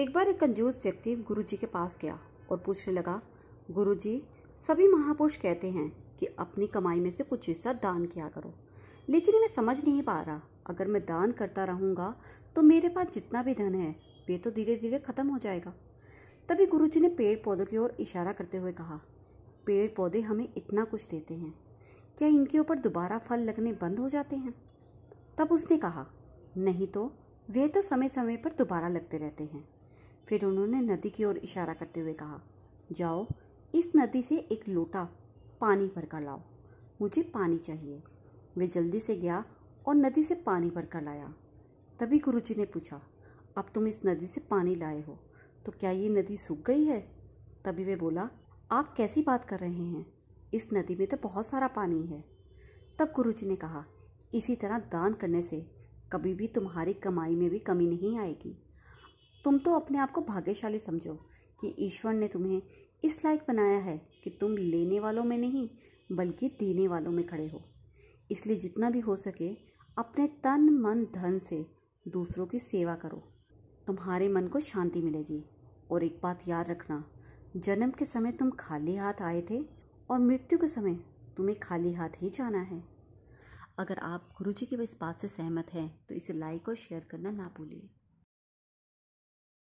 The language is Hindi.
एक बार एक कंजूस व्यक्ति गुरुजी के पास गया और पूछने लगा गुरुजी सभी महापुरुष कहते हैं कि अपनी कमाई में से कुछ हिस्सा दान किया करो लेकिन मैं समझ नहीं पा रहा अगर मैं दान करता रहूँगा तो मेरे पास जितना भी धन है वे तो धीरे धीरे ख़त्म हो जाएगा तभी जी ने पेड़ पौधों की ओर इशारा करते हुए कहा पेड़ पौधे हमें इतना कुछ देते हैं क्या इनके ऊपर दोबारा फल लगने बंद हो जाते हैं तब उसने कहा नहीं तो वे तो समय समय पर दोबारा लगते रहते हैं फिर उन्होंने नदी की ओर इशारा करते हुए कहा जाओ इस नदी से एक लोटा पानी भर कर लाओ मुझे पानी चाहिए वे जल्दी से गया और नदी से पानी भर कर लाया तभी जी ने पूछा अब तुम इस नदी से पानी लाए हो तो क्या ये नदी सूख गई है तभी वे बोला आप कैसी बात कर रहे हैं इस नदी में तो बहुत सारा पानी है तब जी ने कहा इसी तरह दान करने से कभी भी तुम्हारी कमाई में भी कमी नहीं आएगी तुम तो अपने आप को भाग्यशाली समझो कि ईश्वर ने तुम्हें इस लायक बनाया है कि तुम लेने वालों में नहीं बल्कि देने वालों में खड़े हो इसलिए जितना भी हो सके अपने तन मन धन से दूसरों की सेवा करो तुम्हारे मन को शांति मिलेगी और एक बात याद रखना जन्म के समय तुम खाली हाथ आए थे और मृत्यु के समय तुम्हें खाली हाथ ही जाना है अगर आप गुरु जी की इस बात से सहमत हैं तो इसे लाइक और शेयर करना ना भूलिए